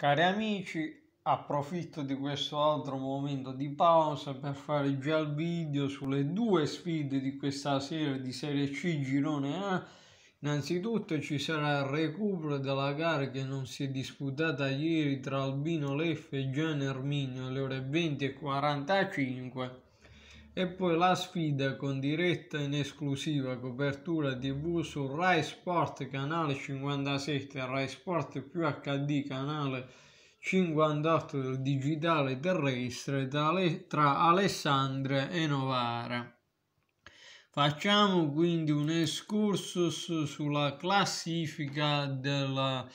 Cari amici, approfitto di questo altro momento di pausa per fare già il video sulle due sfide di questa sera di Serie C Girone A. Innanzitutto ci sarà il recupero della gara che non si è disputata ieri tra Albino Leff e Gian Erminio alle ore 20.45 e poi la sfida con diretta in esclusiva copertura tv su Rai Sport canale 57 Rai Sport più HD canale 58 del digitale terrestre tra Alessandria e Novara. Facciamo quindi un excursus sulla classifica della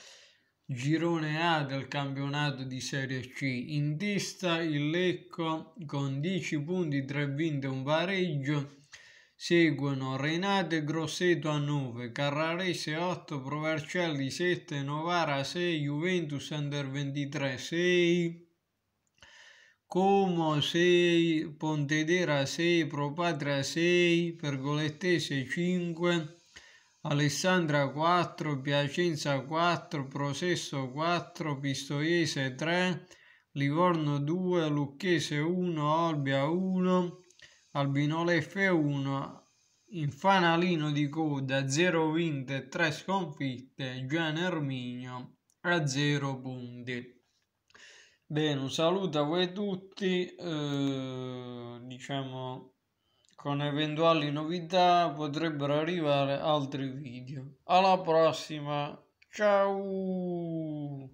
Girone A del campionato di Serie C. In testa il Lecco con 10 punti, 3 vinte e un pareggio. Seguono Renate Grosseto a 9, Carrarese 8, Provercelli 7, Novara 6, Juventus Under 23 6, Como 6, Pontedera 6, Propatria 6, Pergolettese 5, Alessandra 4, Piacenza 4, Prosesso 4, Pistoiese 3, Livorno 2, Lucchese 1, Olbia 1, Albinole F 1, Infanalino di coda 0 vinte e 3 sconfitte, Gian Erminio a 0 punti. Bene, un saluto a voi tutti, eh, diciamo con eventuali novità potrebbero arrivare altri video. Alla prossima, ciao!